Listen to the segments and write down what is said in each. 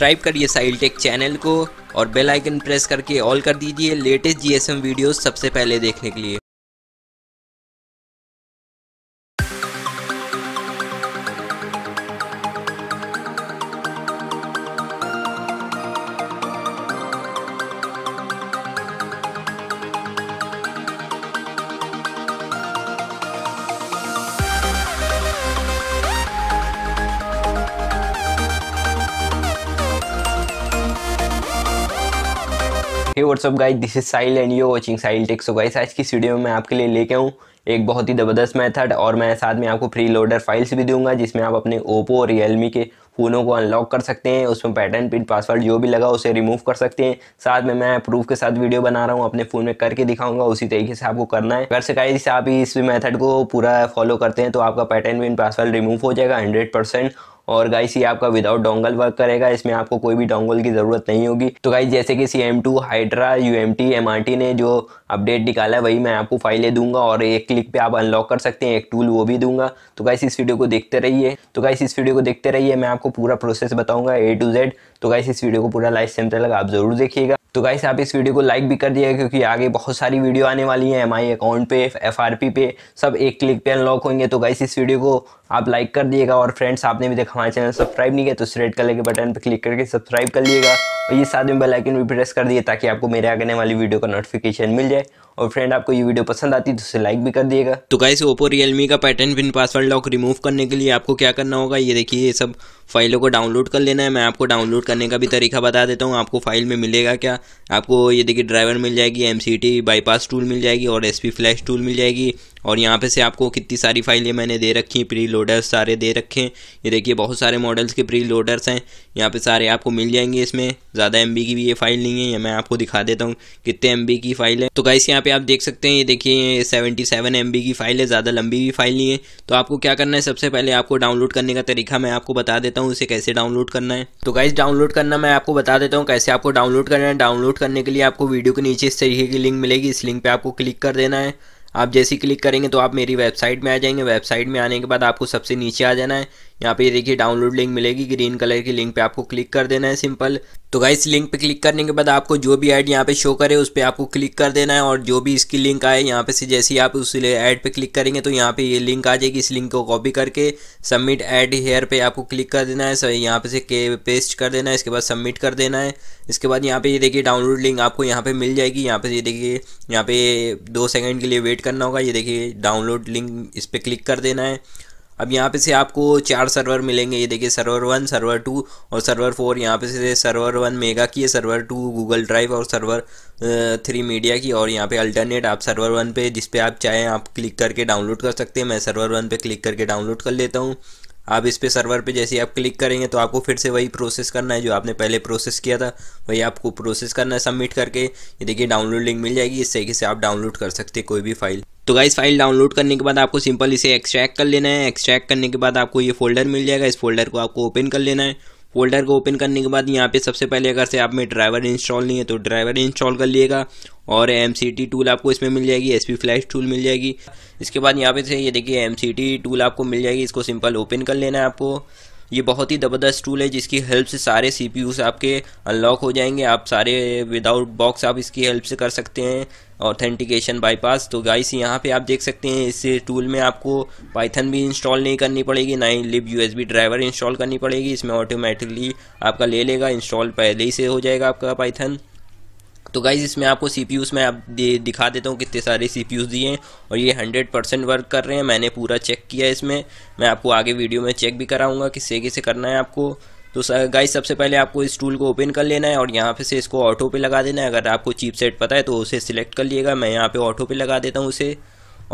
subscribe करिए साइल take channel को और बेल आइकन प्रेस करके ऑल कर दीजिए लेटेस्ट जीएसएम वीडियोस सबसे पहले देखने के लिए hey what's up guys this is Sail and you watching Sail tech so guys आज की वीडियो में आपके लिए लेके आऊँ एक बहुत ही ज़बरदस्त मेथड और मैं साथ में आपको फ्री लोडर फाइल्स भी दूंगा जिसमें आप अपने ओप्पो और रियलमी के फ़ोनों को अनलॉक कर सकते हैं उसमें पैटर्न पिन पासवर्ड जो भी लगा उसे रिमूव कर सकते हैं साथ में मैं प्रूफ के साथ वीडियो बना रहा हूँ अपने फ़ोन में करके दिखाऊंगा उसी तरीके से आपको करना है अगर सिकाई आप इस मेथड को पूरा फॉलो करते हैं तो आपका पैटर्न पिन पासवर्ड रिमूव हो जाएगा हंड्रेड और गाइस ये आपका विदाउट डोंगल वर्क करेगा इसमें आपको कोई भी डोंगल की ज़रूरत नहीं होगी तो गाइस जैसे कि C M two Hydra U M T M R T ने जो अपडेट निकाला है वही मैं आपको फाइलें दूंगा और एक क्लिक पे आप अनलॉक कर सकते हैं एक टूल वो भी दूंगा तो गाइस इस वीडियो को देखते रहिए तो गाइस इस वीडियो को देखते रहिए मैं आपको पूरा प्रोसेस बताऊंगा ए टू जेड तो गाइस इस वीडियो को पूरा लाइफ सेम तक आप ज़रूर देखिएगा तो गाइस आप इस वीडियो को लाइक भी कर दिएगा क्योंकि आगे बहुत सारी वीडियो आने वाली है एम अकाउंट पे एफ पे सब एक क्लिक पे अनलॉक होंगे तो गाइस इस वीडियो को आप लाइक कर दिएगा और फ्रेंड्स आपने भी देखा हमारे चैनल सब्सक्राइब नहीं किया तो रेड कलर के बटन पर क्लिक करके सब्सक्राइब कर लीजिएगा और ये साथ में बेलाइकन भी प्रेस कर दिए ताकि आपको मेरे आगने वाली वीडियो का नोटिफिकेशन मिल जाए और फ्रेंड आपको ये वीडियो पसंद आती है तो उसे लाइक भी कर दिएगा तो कैसे ओप्पो रियलमी का pattern pin password lock remove करने के लिए आपको क्या करना होगा ये देखिए ये सब फाइलों को डाउनलोड कर लेना है मैं आपको डाउनलोड करने का भी तरीका बता देता हूँ आपको फाइल में मिलेगा क्या आपको ये देखिए ड्राइवर मिल जाएगी एम बाईपास टूल मिल जाएगी और एस फ्लैश टूल मिल जाएगी और यहाँ पे से आपको कितनी सारी फाइलें मैंने दे रखी हैं प्री लोडर्स सारे दे रखे हैं ये देखिए बहुत सारे मॉडल्स के प्री लोडर्स हैं यहाँ पे सारे आपको मिल जाएंगे इसमें ज़्यादा एम की भी ये फाइल नहीं है ये मैं आपको दिखा देता हूँ कितने एम की फाइल है तो गाइस यहाँ पे आप देख सकते हैं ये देखिए ये सेवेंटी सेवन की फाइल है ज़्यादा लंबी भी फाइल नहीं है तो आपको क्या करना है सबसे पहले आपको डाउनलोड करने का तरीका मैं आपको बता देता हूँ इसे कैसे डाउनलोड करना है तो गाइस डाउनलोड करना मैं आपको बता देता हूँ कैसे आपको डाउनलोड करना है डाउनलोड करने के लिए आपको वीडियो के नीचे इस तरीके की लिंक मिलेगी इस लिंक पर आपको क्लिक कर देना है आप जैसे क्लिक करेंगे तो आप मेरी वेबसाइट में आ जाएंगे वेबसाइट में आने के बाद आपको सबसे नीचे आ जाना है यहाँ पे देखिए डाउनलोड लिंक मिलेगी ग्रीन कलर की लिंक पे आपको क्लिक कर देना है सिंपल तो गाइस लिंक पे क्लिक करने के बाद आपको जो भी ऐड यहाँ पे शो करे उस पर आपको क्लिक कर देना है और जो भी इसकी लिंक आए यहाँ पे से जैसे ही आप उस ऐड पे क्लिक करेंगे तो यहाँ पे ये लिंक आ जाएगी इस लिंक को कॉपी करके सबमिट ऐड हेयर पे आपको क्लिक कर देना है सर यहाँ पे से के पेस्ट कर देना है इसके बाद सबमिट कर देना है इसके बाद यहाँ पे ये देखिए डाउनलोड लिंक आपको यहाँ पे मिल जाएगी यहाँ पे ये देखिए यहाँ पे दो सेकंड के लिए वेट करना होगा ये देखिए डाउनलोड लिंक इस पर क्लिक कर देना है अब यहाँ पे से आपको चार सर्वर मिलेंगे ये देखिए सर्वर वन सर्वर टू और सर्वर फोर यहाँ पे से सर्वर वन मेगा की है सर्वर टू गूगल ड्राइव और सर्वर थ्री मीडिया की और यहाँ पे अल्टरनेट आप सर्वर वन पे जिस पे आप चाहें आप क्लिक करके डाउनलोड कर सकते हैं मैं सर्वर वन पे क्लिक करके डाउनलोड कर लेता हूँ आप इस पर सर्वर पे जैसे आप क्लिक करेंगे तो आपको फिर से वही प्रोसेस करना है जो आपने पहले प्रोसेस किया था वही आपको प्रोसेस करना है सबमिट करके ये देखिए डाउनलोड लिंक मिल जाएगी इस तरीके से आप डाउनलोड कर सकते कोई भी फाइल तो गाइस फाइल डाउनलोड करने के बाद आपको सिंपल इसे एक्सट्रैक्ट कर लेना है एक्सट्रैक्ट करने के बाद आपको ये फोल्डर मिल जाएगा इस फोल्डर को आपको ओपन कर लेना है फोल्डर को ओपन करने के बाद यहाँ पे सबसे पहले अगर से आप में ड्राइवर इंस्टॉल नहीं है तो ड्राइवर इंस्टॉल कर लिएगा और एम टूल आपको इसमें मिल जाएगी एस फ्लैश टूल मिल जाएगी इसके बाद यहाँ पे से ये देखिए एम टूल आपको मिल जाएगी इसको सिंपल ओपन कर लेना है आपको ये बहुत ही ज़बरदस्त टूल है जिसकी हेल्प से सारे सी आपके अनलॉक हो जाएंगे आप सारे विदाउट बॉक्स आप इसकी हेल्प से कर सकते हैं ऑथेंटिकेशन बाईपास तो गाइस यहाँ पे आप देख सकते हैं इस टूल में आपको पाइथन भी इंस्टॉल नहीं करनी पड़ेगी ना ही लिब बी ड्राइवर इंस्टॉल करनी पड़ेगी इसमें ऑटोमेटिकली आपका ले लेगा इंस्टॉल पहले ही से हो जाएगा आपका पाइथन तो गाइज़ इसमें आपको सी पी में आप दे, दिखा देता हूँ कितने सारे सी पी दिए हैं और ये हंड्रेड परसेंट वर्क कर रहे हैं मैंने पूरा चेक किया इसमें मैं आपको आगे वीडियो में चेक भी कराऊँगा किससे किसे करना है आपको तो गाइज सबसे पहले आपको इस टूल को ओपन कर लेना है और यहाँ पे से इसको ऑटो पे लगा देना है अगर आपको चीप सेट पता है तो उसे सिलेक्ट कर लिएगा मैं यहाँ पर ऑटो पे लगा देता हूँ उसे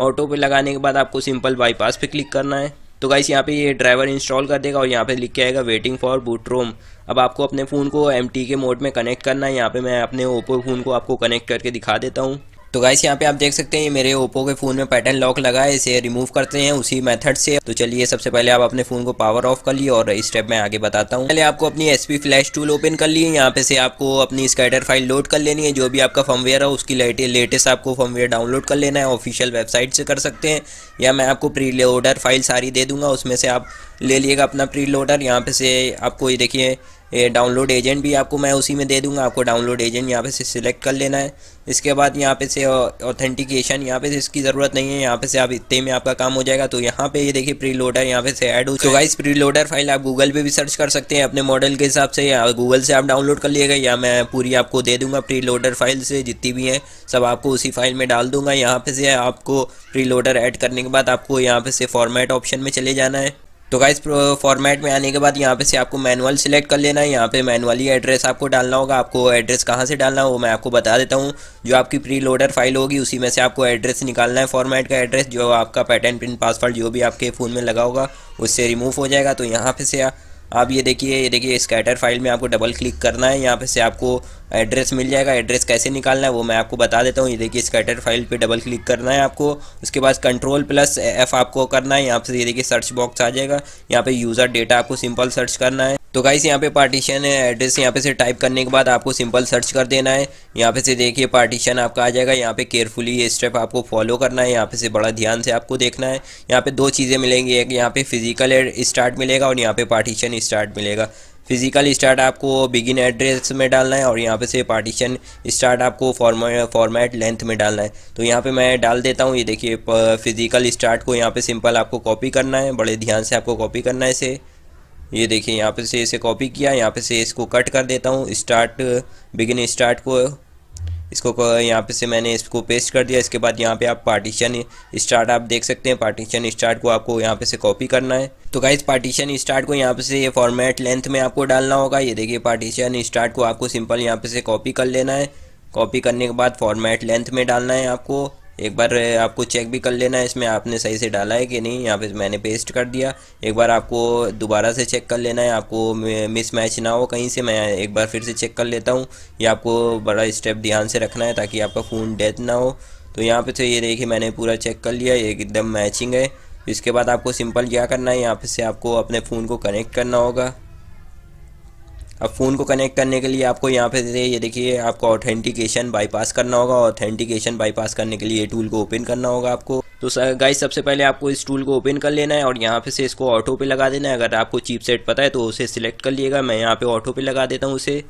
ऑटो पे लगाने के बाद आपको सिंपल बाईपास पे क्लिक करना है तो गाइस यहाँ पे ये ड्राइवर इंस्टॉल कर देगा और यहाँ पे लिख के आएगा वेटिंग फॉर बूट रोम अब आपको अपने फ़ोन को एम के मोड में कनेक्ट करना है यहाँ पे मैं अपने ओप्पो फ़ोन को आपको कनेक्ट करके दिखा देता हूँ तो गाइस यहाँ पे आप देख सकते हैं ये मेरे ओप्पो के फ़ोन में पैटर्न लॉक लगा है इसे रिमूव करते हैं उसी मेथड से तो चलिए सबसे पहले आप अपने फ़ोन को पावर ऑफ कर लिए और स्टेप मैं आगे बताता हूँ पहले आपको अपनी एस फ्लैश टूल ओपन कर लिए यहाँ पे से आपको अपनी स्कैटर फाइल लोड कर लेनी है जो भी आपका फॉर्मवेयर है उसकी लेटेस्ट आपको फॉर्मवेयर डाउनलोड कर लेना है ऑफिशियल वेबसाइट से कर सकते हैं या मैं आपको प्री फाइल सारी दे दूंगा उसमें से आप ले लिएगा अपना प्री लोडर यहाँ पे से आपको ये देखिए ये डाउनलोड एजेंट भी आपको मैं उसी में दे दूंगा आपको डाउनलोड एजेंट यहाँ पे से सिलेक्ट कर लेना है इसके बाद यहाँ पे से ऑथेंटिकेशन यहाँ पे से इसकी ज़रूरत नहीं है यहाँ पे से आप इतने में आपका काम हो जाएगा तो यहाँ पे ये देखिए प्री लोडर यहाँ पे से ऐड हो तो गाइस प्री लोडर फाइल आप गूगल पे भी सर्च कर सकते हैं अपने मॉडल के हिसाब से या गूगल से आप डाउनलोड कर लिएगा या मैं पूरी आपको दे दूँगा प्री लोडर फाइल से जितनी भी हैं सब आपको उसी फाइल में डाल दूंगा यहाँ पे से आपको प्री लोडर ऐड करने के बाद आपको यहाँ पे से फॉर्मेट ऑप्शन में चले जाना है तो गाइस फॉर्मेट में आने के बाद यहाँ पे से आपको मैनुअल सिलेक्ट कर लेना है यहाँ पे मैनुअली एड्रेस आपको डालना होगा आपको एड्रेस कहाँ से डालना है वो मैं आपको बता देता हूँ जो आपकी प्री लोडर फाइल होगी उसी में से आपको एड्रेस निकालना है फॉर्मेट का एड्रेस जो आपका पैटर्न प्रिंट पासवर्ड जो भी आपके फ़ोन में लगा होगा उससे रिमूव हो जाएगा तो यहाँ पे से आप आप ये देखिए ये देखिए स्कैटर फाइल में आपको डबल क्लिक करना है यहाँ पे से आपको एड्रेस मिल जाएगा एड्रेस कैसे निकालना है वो मैं आपको बता देता हूँ ये देखिए स्कैटर फाइल पे डबल क्लिक करना है आपको उसके बाद कंट्रोल प्लस एफ़ आपको करना है यहाँ से ये देखिए सर्च बॉक्स आ जाएगा यहाँ पे यूज़र डेटा आपको सिंपल सर्च करना है तो गाइस यहाँ पे पार्टीशन है एड्रेस यहाँ पे से टाइप करने के बाद आपको सिंपल सर्च कर देना है यहाँ पे से देखिए पार्टीशन आपका आ जाएगा यहाँ पे केयरफुली ये स्टेप आपको फॉलो करना है यहाँ पे से बड़ा ध्यान से आपको देखना है यहाँ पे दो चीज़ें मिलेंगी एक यहाँ पे फिजिकल स्टार्ट मिलेगा और यहाँ पे पार्टीशन स्टार्ट मिलेगा फिजिकल स्टार्ट आपको बिगिन एड्रेस में डालना है और यहाँ पे से पार्टीशन स्टार्ट आपको फॉर्मेट फॉर्मेट लेंथ में डालना है तो यहाँ पे मैं डाल देता हूँ ये देखिए फिजिकल स्टार्ट को यहाँ पे सिंपल आपको कॉपी करना है बड़े ध्यान से आपको कॉपी करना है इसे ये देखिए यहाँ पे से इसे कॉपी किया यहाँ पे से इसको कट कर देता हूँ स्टार्ट बिगिन स्टार्ट को इसको यहाँ पे से मैंने इसको पेस्ट कर दिया इसके बाद यहाँ पे आप पार्टीशन स्टार्ट आप देख सकते हैं पार्टीशन स्टार्ट को आपको यहाँ पे से कॉपी करना है तो गाइज पार्टीशन स्टार्ट को यहाँ पे से ये फॉर्मेट लेंथ में आपको डालना होगा ये देखिए पार्टीशन स्टार्ट को आपको सिंपल यहाँ पे से कॉपी कर लेना है कॉपी करने के बाद फॉर्मेट लेंथ में डालना है आपको एक बार आपको चेक भी कर लेना है इसमें आपने सही से डाला है कि नहीं यहाँ पे मैंने पेस्ट कर दिया एक बार आपको दोबारा से चेक कर लेना है आपको मिस मैच ना हो कहीं से मैं एक बार फिर से चेक कर लेता हूँ ये आपको बड़ा स्टेप ध्यान से रखना है ताकि आपका फ़ोन डेथ ना हो तो यहाँ पे तो ये देखिए मैंने पूरा चेक कर लिया एकदम मैचिंग है इसके बाद आपको सिंपल क्या करना है यहाँ पे से आपको अपने फ़ोन को कनेक्ट करना होगा अब फ़ोन को कनेक्ट करने के लिए आपको यहाँ पे ये देखिए आपको ऑथेंटिकेशन बाईपास करना होगा ऑथेंटिकेशन बाईपास करने के लिए ये टूल को ओपन करना होगा आपको तो गाइस सबसे पहले आपको इस टूल को ओपन कर लेना है और यहाँ पे से इसको ऑटो पे लगा देना है अगर आपको चीप सेट पता है तो उसे सिलेक्ट कर लिएगा मैं यहाँ पर ऑटो पे लगा देता हूँ उसे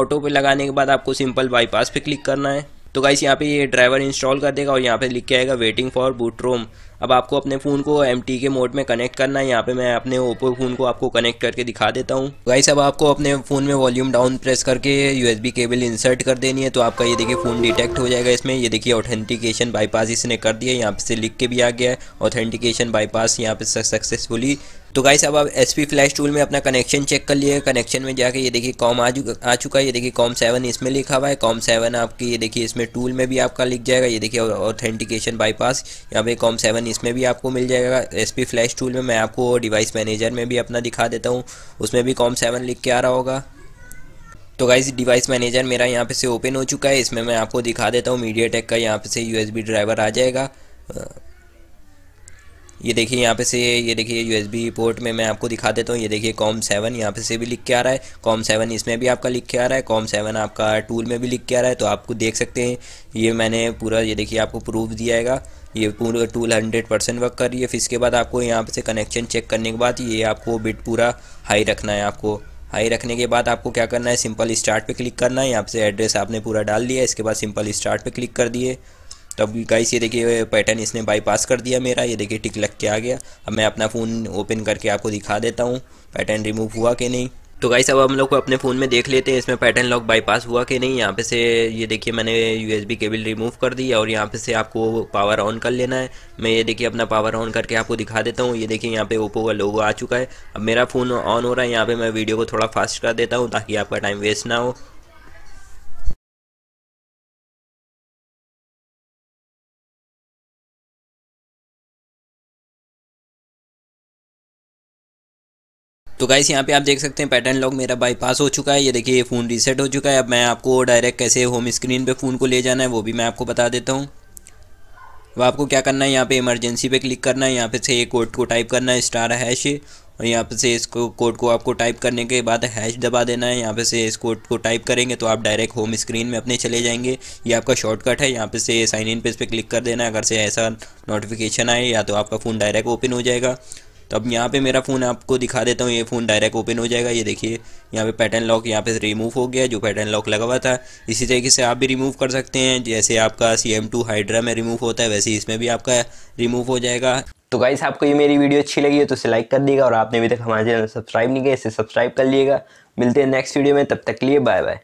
ऑटो पे लगाने के बाद आपको सिंपल बाईपास पर क्लिक करना है तो गाइस यहाँ पे ये ड्राइवर इंस्टॉल कर देगा और यहाँ पे लिख के आएगा वेटिंग फॉर बूट रोम अब आपको अपने फ़ोन को एम के मोड में कनेक्ट करना है यहाँ पे मैं अपने ओप्पो फ़ोन को आपको कनेक्ट करके दिखा देता हूँ गाइस अब आपको अपने फ़ोन में वॉल्यूम डाउन प्रेस करके यूएसबी केबल इंसर्ट कर देनी है तो आपका ये देखिए फ़ोन डिटेक्ट हो जाएगा इसमें ये देखिए ऑथेंटिकेशन बाईपास इसने कर दिया यहाँ से लिख के भी आ गया है ऑथेंटिकेशन बाईपास यहाँ पे सक्सेसफुली तो गाइस अब आप एस पी फ्लैश टूल में अपना कनेक्शन चेक कर लिए कनेक्शन में जाके ये देखिए कॉम आ चुका आ चुका है ये देखिए कॉम सेवन इसमें लिखा हुआ है कॉम सेवन आपकी ये देखिए इसमें टूल में भी आपका लिख जाएगा ये देखिए ऑथेंटिकेशन बाईपास यहाँ पे कॉम सेवन इसमें भी आपको मिल जाएगा एस पी फ्लैश टूल में मैं आपको डिवाइस मैनेजर में भी अपना दिखा देता हूँ उसमें भी कॉम सेवन लिख के आ रहा होगा तो गाइज डिवाइस मैनेजर मेरा यहाँ पे से ओपन हो चुका है इसमें मैं आपको दिखा देता हूँ मीडिया टेक का यहाँ पे से यूएसबी ड्राइवर आ जाएगा ये देखिए यहाँ पे से ये देखिए बी पोर्ट में मैं आपको दिखा देता हूँ ये देखिए कॉम सेवन यहाँ पे से भी लिख के आ रहा है कॉम सेवन इसमें भी आपका लिख के आ रहा है कॉम सेवन आपका टूल में भी लिख के आ रहा है तो आपको देख सकते हैं ये मैंने पूरा ये देखिए आपको प्रूफ दिया हैगा ये पूरा टूल हंड्रेड परसेंट वर्क कर रही है फिर इसके बाद आपको यहाँ से कनेक्शन चेक करने के बाद ये आपको बिट पूरा हाई रखना है आपको हाई रखने के बाद आपको क्या करना है सिंपल स्टार्ट पे क्लिक करना है यहाँ से एड्रेस आपने पूरा डाल दिया इसके बाद सिंपल स्टार्ट पे क्लिक कर दिए तब गाइस ये देखिए पैटर्न इसने बाईपास कर दिया मेरा ये देखिए टिक लग के आ गया अब मैं अपना फ़ोन ओपन करके आपको दिखा देता हूँ पैटर्न रिमूव हुआ कि नहीं तो गाइस अब हम लोग को अपने फ़ोन में देख लेते हैं इसमें पैटर्न लॉक बाईपास हुआ कि नहीं यहाँ पे से ये देखिए मैंने यू केबल रिमूव कर दी और यहाँ पे से आपको पावर ऑन कर लेना है मैं ये देखिए अपना पावर ऑन करके आपको दिखा देता हूँ ये देखिए यहाँ पे ओप्पो का लोगो आ चुका है अब मेरा फ़ोन ऑन हो रहा है यहाँ पर मैं वीडियो को थोड़ा फास्ट कर देता हूँ ताकि आपका टाइम वेस्ट ना हो तो गाइस यहाँ पे आप देख सकते हैं पैटर्न लॉक मेरा बाईपास हो चुका है ये देखिए ये फ़ोन रीसेट हो चुका है अब मैं आपको डायरेक्ट कैसे होम स्क्रीन पे फ़ोन को ले जाना है वो भी मैं आपको बता देता हूँ अब आपको क्या करना है यहाँ पे इमरजेंसी पे क्लिक करना है यहाँ पे से कोड को टाइप करना है स्टार हैश और यहाँ पे से इस कोड को आपको टाइप करने के बाद हैश दबा देना है यहाँ पे से इस कोड को टाइप करेंगे तो आप डायरेक्ट होम स्क्रीन में अपने चले जाएंगे ये आपका शॉर्टकट है यहाँ पे से साइन इन पे इस पर क्लिक कर देना है अगर से ऐसा नोटिफिकेशन आए या तो आपका फ़ोन डायरेक्ट ओपन हो जाएगा तो अब यहाँ पे मेरा फ़ोन आपको दिखा देता हूँ ये फ़ोन डायरेक्ट ओपन हो जाएगा ये देखिए यहाँ पे पैटर्न लॉक यहाँ पे रिमूव हो गया जो पैटर्न लॉक लगा हुआ था इसी तरीके से आप भी रिमूव कर सकते हैं जैसे आपका सी एम टू हाइड्रा में रिमूव होता है वैसे इसमें भी आपका रिमूव हो जाएगा तो गाइस आपको ये मेरी वीडियो अच्छी लगी है तो इसे लाइक कर दिएगा और आपने अभी तक हमारे चैनल सब्सक्राइब नहीं किया इसे सब्सक्राइब कर लिएगा मिलते हैं नेक्स्ट वीडियो में तब तक लिए बाय बाय